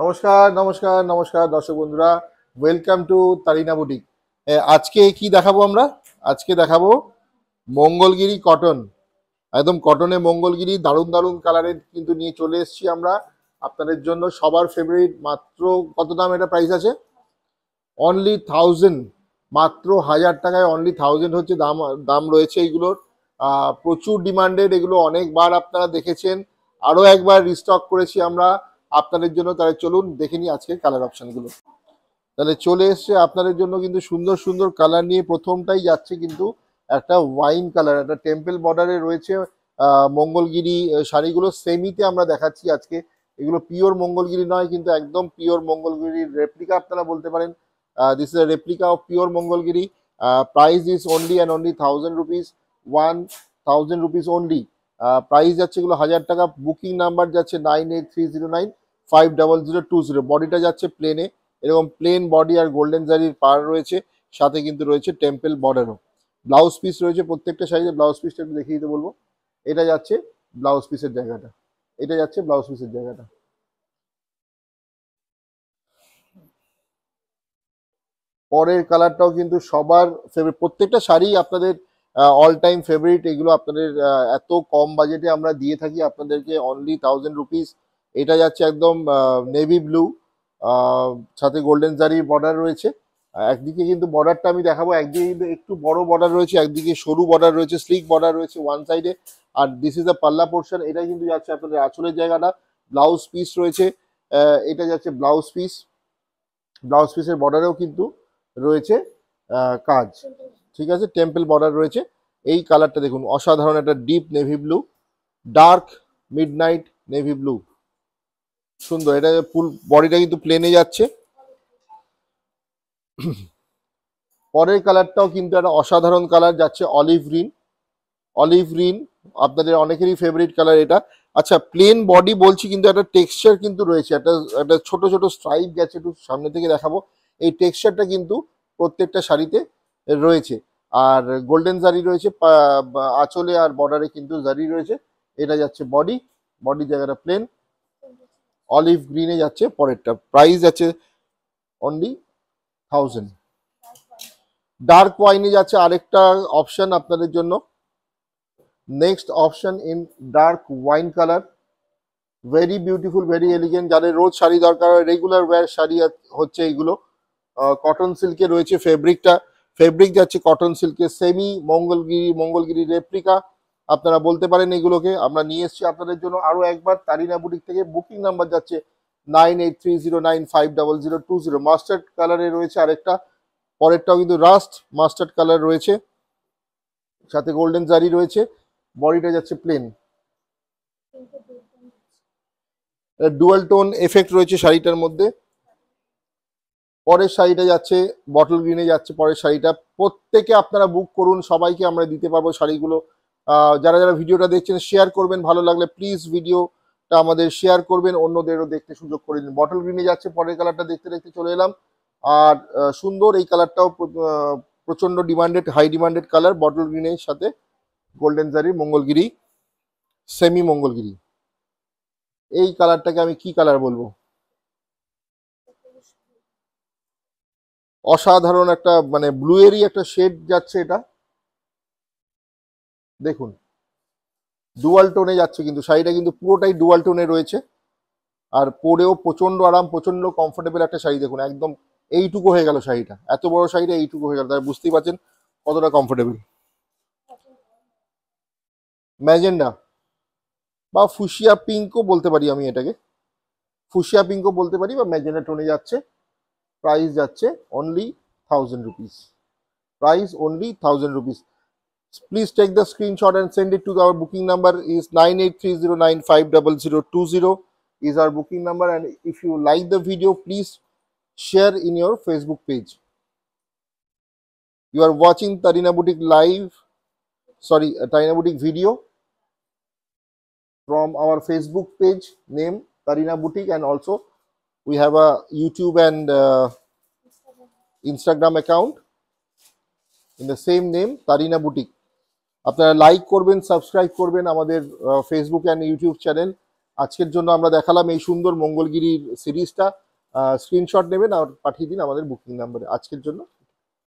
নমস্কার নমস্কার নমস্কার দর্শক বন্ধুরা ওয়েলকাম টু তারিনা বুটিক আজকে কি দেখাবো আমরা আজকে দেখাবো মঙ্গলগিরি কটন একদম কটনে মঙ্গলগিরি দারুণ দারুণ কালারের কিন্তু নিয়ে চলে এসেছি আমরা আপনাদের জন্য সবার ফেভারিট মাত্র কত দাম এটা প্রাইস আছে অনলি থাউজেন্ড মাত্র হাজার টাকায় অনলি থাউজেন্ড হচ্ছে দাম দাম রয়েছে এইগুলোর প্রচুর ডিমান্ডেড এগুলো অনেকবার আপনারা দেখেছেন আরও একবার রিস্টক করেছি আমরা আপনাদের জন্য তাহলে চলুন দেখে নিই আজকে কালার অপশানগুলো তাহলে চলে এসছে আপনাদের জন্য কিন্তু সুন্দর সুন্দর কালার নিয়ে প্রথমটাই যাচ্ছে কিন্তু একটা ওয়াইন কালার একটা টেম্পেল বর্ডারে রয়েছে মঙ্গলগিরি শাড়িগুলো সেমিতে আমরা দেখাচ্ছি আজকে এগুলো পিওর মঙ্গলগিরি নয় কিন্তু একদম পিওর মঙ্গলগিরির রেপ্লিকা আপনারা বলতে পারেন this is replica of pure Mangalagiri price is only and only thousand rupees one thousand rupees only price যাচ্ছে এগুলো হাজার টাকা বুকিং নাম্বার যাচ্ছে nine eight three zero nine five double zero two zero বডিটা যাচ্ছে প্লেনে এরকম প্লেন বডি আর golden জারির পার রয়েছে সাথে কিন্তু রয়েছে টেম্পেল বর্ডারও ব্লাউজ পিস রয়েছে প্রত্যেকটা সাইজে ব্লাউজ পিসটা একটু দেখিয়ে দিতে বলবো এটা যাচ্ছে ব্লাউজ পিসের জায়গাটা এটা যাচ্ছে ব্লাউজ পিসের জায়গাটা পরের কালারটাও কিন্তু সবার ফেভারিট প্রত্যেকটা শাড়ি আপনাদের অল টাইম ফেভারিট এগুলো আপনাদের এত কম বাজেটে আমরা দিয়ে থাকি আপনাদেরকে অনলি থাউজেন্ড রুপিস এটা যাচ্ছে একদম নেভি ব্লু সাথে গোল্ডেন জারি বর্ডার রয়েছে একদিকে কিন্তু বর্ডারটা আমি দেখাবো একদিকে কিন্তু একটু বড় বর্ডার রয়েছে একদিকে সরু বর্ডার রয়েছে স্লিক বর্ডার রয়েছে ওয়ান সাইডে আর দিস ইজ দ্য পাল্লা পোর্শন এটা কিন্তু যাচ্ছে আপনাদের আঁচলের জায়গাটা ব্লাউজ পিস রয়েছে এটা যাচ্ছে ব্লাউজ পিস ব্লাউজ পিসের বর্ডারেও কিন্তু রয়েছে কাজ ঠিক আছে টেম্পেল বর্ডার রয়েছে এই কালারটা দেখুন অসাধারণ একটা deep navy blue dark midnight navy blue সুন্দর এটা ফুল বডিটা কিন্তু প্লেনে যাচ্ছে পরের কালারটাও কিন্তু একটা অসাধারণ কালার যাচ্ছে অলিভ গ্রিন অলিভ গ্রিন আপনাদের অনেকেরই ফেভারিট কালার এটা আচ্ছা প্লেন বডি বলছি কিন্তু একটা টেক্সচার কিন্তু রয়েছে একটা একটা ছোট ছোট স্ট্রাইপ গেছে একটু সামনে থেকে দেখাবো এই টেক্সচারটা কিন্তু প্রত্যেকটা শাড়িতে রয়েছে আর গোল্ডেন জারি রয়েছে আঁচলে আর বর্ডারে কিন্তু জারি রয়েছে এটা যাচ্ছে বডি বডি জায়গাটা প্লেন অলিভ গ্রিনে যাচ্ছে পরেরটা প্রাইস আছে অনলি থাউজেন্ড ডার্ক ওয়াইনে যাচ্ছে আরেকটা অপশন আপনাদের জন্য next option in dark wine colour very beautiful very elegant যাদের রোজ শাড়ি দরকার হয় রেগুলার ওয়ার শাড়ি হচ্ছে এইগুলো কটন সিল্কে রয়েছে ফেব্রিকটা ফেব্রিক যাচ্ছে কটন সিল্কের সেমি মঙ্গলগিরি মঙ্গলগিরি রেপ্রিকা আপনারা বলতে পারেন এগুলোকে আমরা নিয়ে এসছি আপনাদের জন্য আরও একবার তারিনা বুটিক থেকে বুকিং নাম্বার যাচ্ছে nine eight three zero nine five double zero two zero mustard কালারে রয়েছে আরেকটা পরেরটাও কিন্তু রাস্ট মাস্টার্ড কালার রয়েছে সাথে গোল্ডেন জারি রয়েছে বডিটা যাচ্ছে প্লেন ডুয়াল টোন এফেক্ট রয়েছে শাড়িটার মধ্যে পরের শাড়িটা যাচ্ছে বটল গ্রিনে যাচ্ছে পরের শাড়িটা প্রত্যেকে আপনারা বুক করুন সবাইকে আমরা দিতে পারবো শাড়িগুলো যারা যারা ভিডিওটা দেখছেন শেয়ার করবেন ভালো লাগলে প্লিজ ভিডিওটা আমাদের শেয়ার করবেন অন্যদেরও দেখতে সুযোগ করে দিন বটল গ্রিনে যাচ্ছে পরের কালারটা দেখতে দেখতে চলে এলাম আর সুন্দর এই কালারটাও প্রচণ্ড demanded high demanded colour bottle গ্রিনের সাথে গোল্ডেন জারি মঙ্গলগিরি সেমি মঙ্গলগিরি এই কালারটাকে আমি কি কালার বলবো অসাধারণ একটা মানে ব্লুয়েরই একটা শেড যাচ্ছে এটা দেখুন ডুয়াল টোনে যাচ্ছে কিন্তু শাড়িটা কিন্তু পুরোটাই ডুয়াল টোনে রয়েছে আর পরেও প্রচণ্ড আরাম প্রচণ্ড কমফোর্টেবল একটা শাড়ি দেখুন একদম এইটুকু হয়ে গেল শাড়িটা এত বড় শাড়িটা এইটুকু হয়ে গেল তাই বুঝতেই পারছেন কতটা কমফোর্টেবল ম্যাজেন্ডা বা ফুসিয়া পিঙ্কও বলতে পারি আমি এটাকে ফুসিয়া পিঙ্কও বলতে পারি বা ম্যাজেন্ডা টোনে যাচ্ছে প্রাইস যাচ্ছে only thousand rupees price only thousand rupees Please take the screenshot and send it to our booking number is 9830950020 is our booking number and if you like the video please share in your Facebook page. You are watching Tarina Boutique live sorry uh, Tarina Boutique video from our Facebook page name Tarina Boutique and also we have a YouTube and uh, Instagram account in the same name Tarina Boutique. আপনারা like করবেন subscribe করবেন আমাদের Facebook and YouTube channel আজকের জন্য আমরা দেখালাম এই সুন্দর মঙ্গলগিরির সিরিজটা স্ক্রিনশট নেবেন আর পাঠিয়ে দিন আমাদের বুকিং নাম্বারে আজকের জন্য